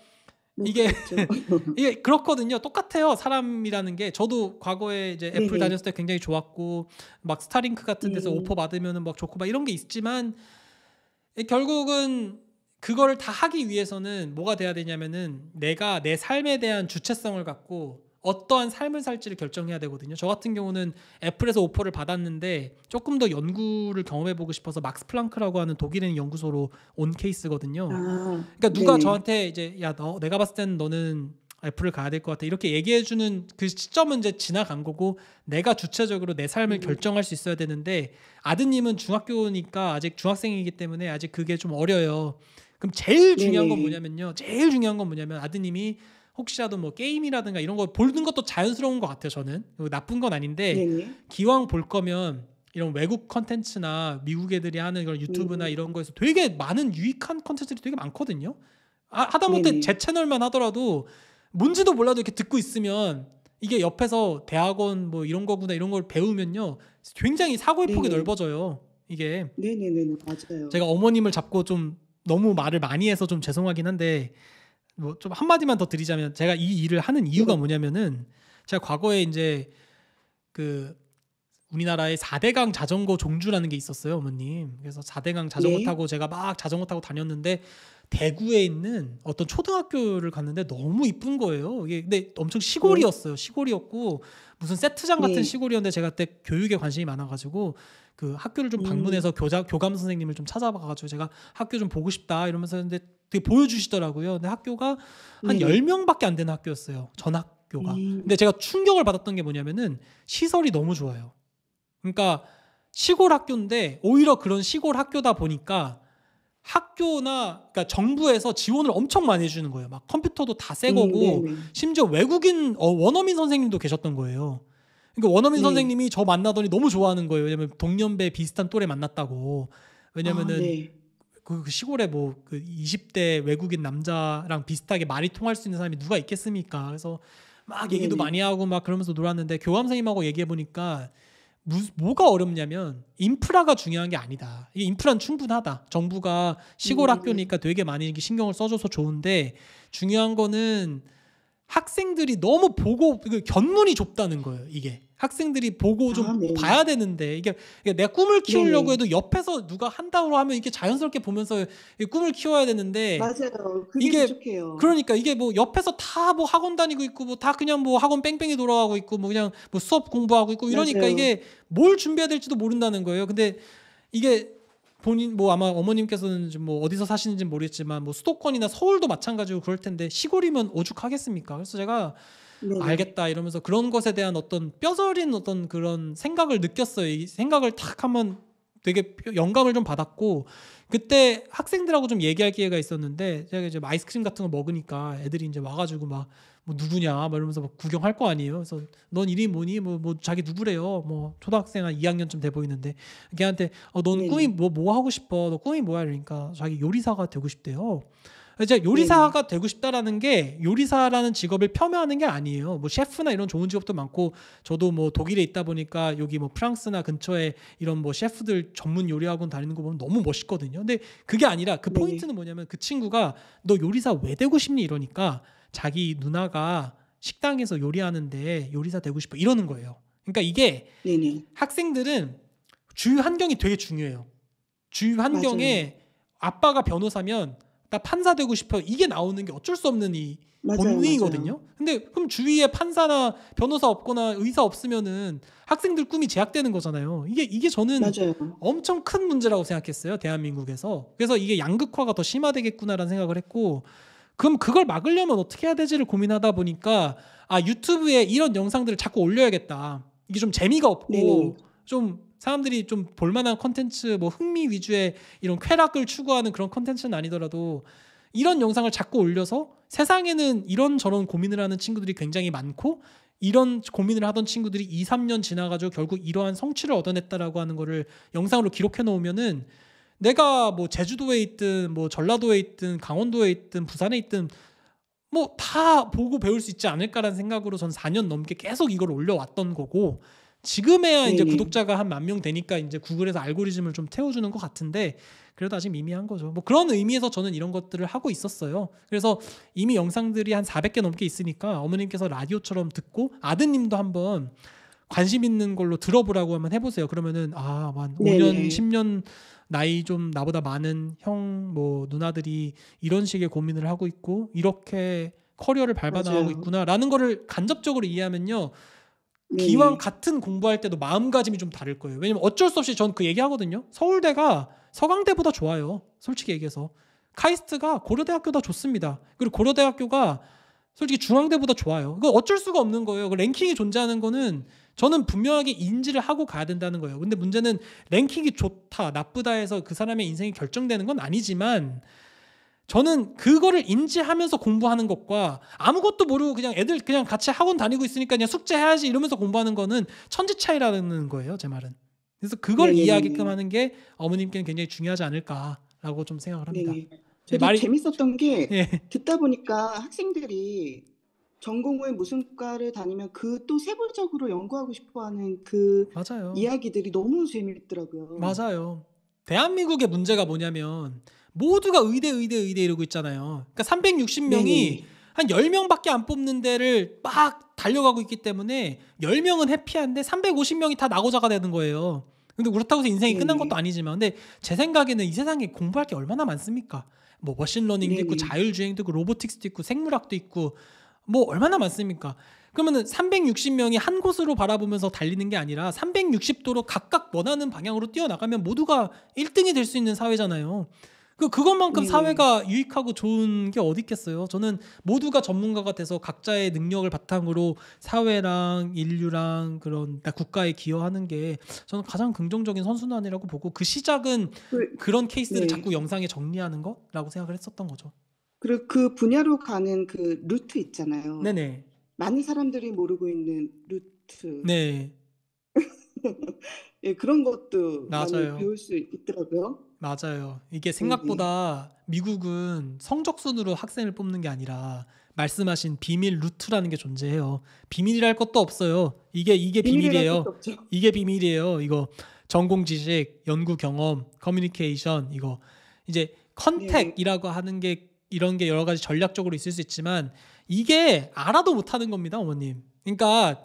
네, 이게 그렇죠. 이게 그렇거든요. 똑같아요. 사람이라는 게 저도 과거에 이제 네, 애플 네네. 다녔을 때 굉장히 좋았고 막 스타링크 같은 데서 네 오퍼 받으면은 막 좋고 막 이런 게 있지만 결국은 그거를 다 하기 위해서는 뭐가 돼야 되냐면은 내가 내 삶에 대한 주체성을 갖고 어떠한 삶을 살지를 결정해야 되거든요. 저 같은 경우는 애플에서 오퍼를 받았는데 조금 더 연구를 경험해 보고 싶어서 막스 플랑크라고 하는 독일의 연구소로 온 케이스거든요. 아, 그러니까 누가 네 저한테 이제 야 너 내가 봤을 땐 너는 애플을 가야 될 것 같아 이렇게 얘기해 주는 그 시점은 이제 지나간 거고 내가 주체적으로 내 삶을 음. 결정할 수 있어야 되는데 아드님은 중학교니까 아직 중학생이기 때문에 아직 그게 좀 어려요. 그럼 제일 중요한 건 뭐냐면요. 제일 중요한 건 뭐냐면 아드님이 혹시라도 뭐 게임이라든가 이런 거 보는 것도 자연스러운 것 같아요. 저는 나쁜 건 아닌데 네 기왕 볼 거면 이런 외국 컨텐츠나 미국 애들이 하는 그런 유튜브나 네 이런 거에서 되게 많은 유익한 컨텐츠들이 되게 많거든요. 아, 하다못해 예, 제 채널만 하더라도 뭔지도 몰라도 이렇게 듣고 있으면 이게 옆에서 대학원 뭐 이런 거구나 이런 걸 배우면요 굉장히 사고의 네 폭이 넓어져요. 이게 네네네 맞아요. 제가 어머님을 잡고 좀 너무 말을 많이 해서 좀 죄송하긴 한데 뭐좀 한마디만 더 드리자면 제가 이 일을 하는 이유가 네. 뭐냐면은 제가 과거에 이제 그 우리나라의 4대강 자전거 종주라는 게 있었어요, 어머님. 그래서 4대강 자전거 예. 타고 제가 막 자전거 타고 다녔는데 대구에 있는 어떤 초등학교를 갔는데 너무 이쁜 거예요. 이게 근데 엄청 시골이었어요. 시골이었고 무슨 세트장 네. 같은 예. 시골이었는데 제가 그때 교육에 관심이 많아 가지고 그 학교를 좀 음. 방문해서 음. 교자 교감 선생님을 좀 찾아봐 가지고 제가 학교 좀 보고 싶다 이러면서 근데 되게 보여주시더라고요. 근데 학교가 한 네. 열명밖에안 되는 학교였어요. 전학교가. 예. 근데 제가 충격을 받았던 게 뭐냐면은 시설이 너무 좋아요. 그러니까 시골 학교인데 오히려 그런 시골 학교다 보니까 학교나 그러니까 정부에서 지원을 엄청 많이 해주는 거예요. 막 컴퓨터도 다새 음, 거고 네네. 네. 심지어 외국인 어, 원어민 선생님도 계셨던 거예요. 그러니까 원어민 네. 선생님이 저 만나더니 너무 좋아하는 거예요. 왜냐면 동년배 비슷한 또래 만났다고. 왜냐면은 아, 네. 그, 그 시골에 뭐그 20대 외국인 남자랑 비슷하게 말이 통할 수 있는 사람이 누가 있겠습니까? 그래서 막 네, 얘기도 네. 많이 하고 막 그러면서 놀았는데 교감선생님하고 얘기해 보니까 뭐가 어렵냐면 인프라가 중요한 게 아니다. 이게 인프라는 충분하다. 정부가 시골 음, 음, 학교니까 음. 되게 많이 신경을 써줘서 좋은데 중요한 거는 학생들이 너무 보고 그 견문이 좁다는 거예요. 이게 학생들이 보고 좀 아, 네. 봐야 되는데 이게 내가 꿈을 네, 네. 키우려고 네. 해도 옆에서 누가 한다고 하면 이렇게 자연스럽게 보면서 꿈을 키워야 되는데 맞아요. 이게 부족해요. 그러니까 이게 뭐 옆에서 다 뭐 학원 다니고 있고 뭐 다 그냥 뭐 학원 뺑뺑이 돌아가고 있고 뭐 그냥 뭐 수업 공부하고 있고 이러니까 맞아요. 이게 뭘 준비해야 될지도 모른다는 거예요. 근데 이게 본인 뭐 아마 어머님께서는 뭐 어디서 사시는지 모르겠지만 뭐 수도권이나 서울도 마찬가지고 그럴 텐데 시골이면 오죽하겠습니까? 그래서 제가 네. 알겠다 이러면서 그런 것에 대한 어떤 뼈저린 어떤 그런 생각을 느꼈어요. 이 생각을 탁 하면 되게 영감을 좀 받았고 그때 학생들하고 좀 얘기할 기회가 있었는데 제가 이제 아이스크림 같은 거 먹으니까 애들이 이제 와가지고 막 뭐 누구냐 막 이러면서 막 구경할 거 아니에요. 그래서 넌 이름이 뭐니 뭐, 뭐 자기 누구래요. 뭐 초등학생 한 2학년쯤 돼 보이는데 걔한테 어넌 네. 꿈이 뭐뭐 뭐 하고 싶어? 너 꿈이 뭐야? 이러니까 자기 요리사가 되고 싶대요. 이제 요리사가 네. 되고 싶다라는 게 요리사라는 직업을 폄훼하는 게 아니에요. 뭐 셰프나 이런 좋은 직업도 많고 저도 뭐 독일에 있다 보니까 여기 뭐 프랑스나 근처에 이런 뭐 셰프들 전문 요리 학원 다니는 거 보면 너무 멋있거든요. 근데 그게 아니라 그 네. 포인트는 뭐냐면 그 친구가 너 요리사 왜 되고 싶니 이러니까 자기 누나가 식당에서 요리하는데 요리사 되고 싶어 이러는 거예요. 그러니까 이게 네네. 학생들은 주유 환경이 되게 중요해요. 주유 환경에 맞아요. 아빠가 변호사면 나 판사 되고 싶어 이게 나오는 게 어쩔 수 없는 이 본능이거든요. 근데 그럼 주위에 판사나 변호사 없거나 의사 없으면은 학생들 꿈이 제약되는 거잖아요. 이게 이게 저는 맞아요. 엄청 큰 문제라고 생각했어요. 대한민국에서. 그래서 이게 양극화가 더 심화되겠구나라는 생각을 했고 그럼 그걸 막으려면 어떻게 해야 되지를 고민하다 보니까 아 유튜브에 이런 영상들을 자꾸 올려야겠다. 이게 좀 재미가 없고 네. 좀 사람들이 좀 볼만한 컨텐츠 뭐 흥미 위주의 이런 쾌락을 추구하는 그런 컨텐츠는 아니더라도 이런 영상을 자꾸 올려서 세상에는 이런 저런 고민을 하는 친구들이 굉장히 많고 이런 고민을 하던 친구들이 2, 3년 지나가지고 결국 이러한 성취를 얻어냈다라고 하는 거를 영상으로 기록해 놓으면은 내가 뭐 제주도에 있든 뭐 전라도에 있든 강원도에 있든 부산에 있든 뭐 다 보고 배울 수 있지 않을까라는 생각으로 전 4년 넘게 계속 이걸 올려왔던 거고 지금에야 네. 이제 구독자가 한 만 명 되니까 이제 구글에서 알고리즘을 좀 태워주는 것 같은데 그래도 아직 미미한 거죠. 뭐 그런 의미에서 저는 이런 것들을 하고 있었어요. 그래서 이미 영상들이 한 400개 넘게 있으니까 어머님께서 라디오처럼 듣고 아드님도 한번 관심 있는 걸로 들어보라고 한번 해보세요. 그러면은 아, 한 5년, 10년 나이 좀 나보다 많은 형, 뭐 누나들이 이런 식의 고민을 하고 있고 이렇게 커리어를 밟아 나가고 있구나라는 거를 간접적으로 이해하면요. 네. 기왕 같은 공부할 때도 마음가짐이 좀 다를 거예요. 왜냐면 어쩔 수 없이 전 그 얘기하거든요. 서울대가 서강대보다 좋아요. 솔직히 얘기해서 카이스트가 고려대학교다 좋습니다. 그리고 고려대학교가 솔직히 중앙대보다 좋아요. 그 어쩔 수가 없는 거예요. 그 랭킹이 존재하는 거는 저는 분명하게 인지를 하고 가야 된다는 거예요. 근데 문제는 랭킹이 좋다, 나쁘다 해서 그 사람의 인생이 결정되는 건 아니지만 저는 그거를 인지하면서 공부하는 것과 아무것도 모르고 그냥 애들 그냥 같이 학원 다니고 있으니까 그냥 숙제해야지 이러면서 공부하는 거는 천지 차이라는 거예요, 제 말은. 그래서 그걸 네, 네, 네. 이해하게끔 네. 하는 게 어머님께는 굉장히 중요하지 않을까라고 좀 생각을 합니다. 네. 네. 말이... 재밌었던 게 네. 듣다 보니까 학생들이 전공 후에 무슨 과를 다니면 그 또 세부적으로 연구하고 싶어하는 그 맞아요. 이야기들이 너무 재밌더라고요. 맞아요. 대한민국의 문제가 뭐냐면 모두가 의대 의대 의대 이러고 있잖아요. 그러니까 360명이 네네. 한 10명밖에 안 뽑는 데를 막 달려가고 있기 때문에 10명은 해피한데 350명이 다 낙오자가 되는 거예요. 근데 그렇다고 해서 인생이 네네. 끝난 네. 것도 아니지만 근데 제 생각에는 이 세상에 공부할 게 얼마나 많습니까? 뭐 머신러닝도 네네. 있고 네. 자율주행도 있고 로보틱스도 있고 생물학도 있고 뭐 얼마나 많습니까? 그러면은 360명이 한 곳으로 바라보면서 달리는 게 아니라 360도로 각각 원하는 방향으로 뛰어나가면 모두가 1등이 될 수 있는 사회잖아요. 그 그것만큼 예. 사회가 유익하고 좋은 게 어디 있겠어요? 저는 모두가 전문가가 돼서 각자의 능력을 바탕으로 사회랑 인류랑 그런 국가에 기여하는 게 저는 가장 긍정적인 선순환이라고 보고 그 시작은 그, 런 케이스를 예. 자꾸 영상에 정리하는 거라고 생각을 했었던 거죠. 그리고 그 분야로 가는 그 루트 있잖아요. 네네. 많은 사람들이 모르고 있는 루트. 네. 예, 그런 것도 맞아요. 많이 배울 수 있더라고요. 맞아요. 이게 음. 생각보다 미국은 성적 순으로 학생을 뽑는 게 아니라 말씀하신 비밀 루트라는 게 존재해요. 비밀이랄 것도 없어요. 이게 이게 비밀이에요. 이게 비밀이에요. 이거 전공 지식, 연구 경험, 커뮤니케이션 이거 이제 컨택이라고 하는 게 이런 게 여러 가지 전략적으로 있을 수 있지만 이게 알아도 못 하는 겁니다, 어머님. 그러니까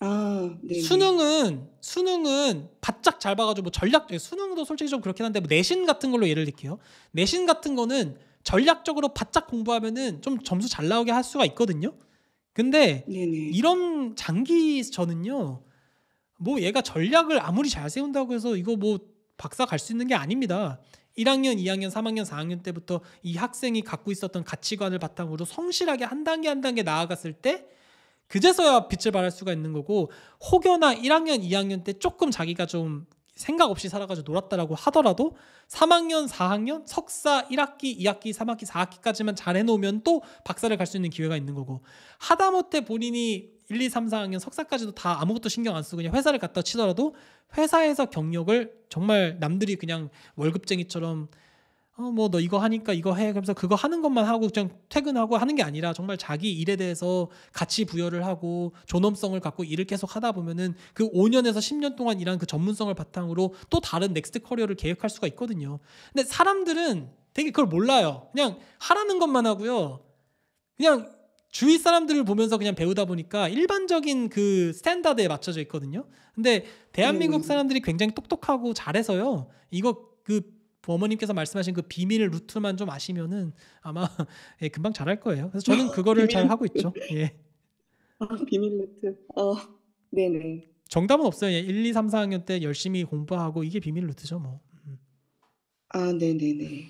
아, 수능은 수능은 바짝 잘 봐가지고 뭐 전략 예, 수능도 솔직히 좀 그렇긴 한데 뭐 내신 같은 걸로 예를 들게요. 내신 같은 거는 전략적으로 바짝 공부하면은 좀 점수 잘 나오게 할 수가 있거든요. 근데 네네. 이런 장기 저는요, 뭐 얘가 전략을 아무리 잘 세운다고 해서 이거 뭐 박사 갈 수 있는 게 아닙니다. 1학년, 2학년, 3학년, 4학년 때부터 이 학생이 갖고 있었던 가치관을 바탕으로 성실하게 한 단계 한 단계 나아갔을 때 그제서야 빛을 발할 수가 있는 거고 혹여나 1학년, 2학년 때 조금 자기가 좀 생각 없이 살아가지고 놀았다라고 하더라도 3학년, 4학년, 석사 1학기, 2학기, 3학기, 4학기까지만 잘 해놓으면 또 박사를 갈 수 있는 기회가 있는 거고 하다못해 본인이 1, 2, 3, 4학년 석사까지도 다 아무것도 신경 안 쓰고 그냥 회사를 갖다 치더라도 회사에서 경력을 정말 남들이 그냥 월급쟁이처럼 어, 뭐너 이거 하니까 이거 해. 그래서 그거 하는 것만 하고 그냥 퇴근하고 하는 게 아니라 정말 자기 일에 대해서 가치 부여를 하고 존엄성을 갖고 일을 계속 하다 보면은 그 5년에서 10년 동안 일한 그 전문성을 바탕으로 또 다른 넥스트 커리어를 계획할 수가 있거든요. 근데 사람들은 되게 그걸 몰라요. 그냥 하라는 것만 하고요. 그냥 주위 사람들을 보면서 그냥 배우다 보니까 일반적인 그 스탠다드에 맞춰져 있거든요. 근데 대한민국 음. 사람들이 굉장히 똑똑하고 잘해서요. 이거 그 어머님께서 말씀하신 그 비밀 루트만 좀 아시면은 아마 예, 금방 잘할 거예요. 그래서 저는 그거를 비밀... 잘 하고 있죠. 예. 아, 비밀 루트. 어, 네네. 정답은 없어요. 예, 1, 2, 3, 4학년 때 열심히 공부하고 이게 비밀 루트죠, 뭐. 음. 아, 네네네.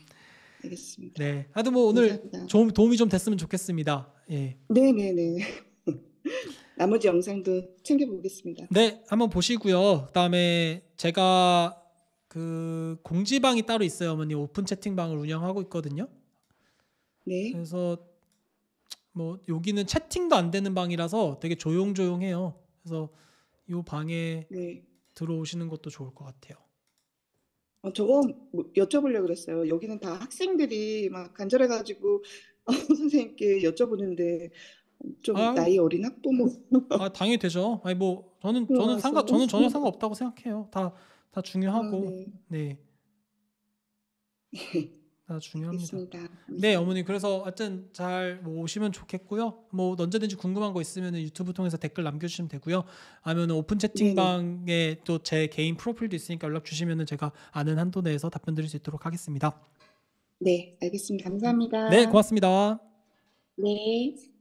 알겠습니다. 네. 하여튼 뭐 오늘 좀 도움이 좀 됐으면 좋겠습니다. 예. 네네네. 나머지 영상도 챙겨보겠습니다. 네, 한번 보시고요. 그다음에 제가 그 공지방이 따로 있어요, 어머니. 오픈 채팅방을 운영하고 있거든요. 네. 그래서 뭐 여기는 채팅도 안 되는 방이라서 되게 조용조용해요. 그래서 이 방에 네. 들어오시는 것도 좋을 것 같아요. 어, 저거 뭐 여쭤보려고 그랬어요. 여기는 다 학생들이 막 간절해가지고 어, 선생님께 여쭤보는데 좀 아, 나이 어린 학부모. 아 당연히 되죠. 아니 뭐 저는 어, 저는 상관 저는 전혀 상관없다고 생각해요. 다다 중요하고 아, 네. 네. 다 중요합니다. 네, 어머니. 그래서 하여튼 잘뭐 오시면 좋겠고요. 뭐 언제든지 궁금한 거 있으면 유튜브 통해서 댓글 남겨주시면 되고요. 아니면 오픈 채팅방에 또 제 개인 프로필도 있으니까 연락 주시면 제가 아는 한도 내에서 답변 드릴 수 있도록 하겠습니다. 네, 알겠습니다. 감사합니다. 네, 고맙습니다. 네.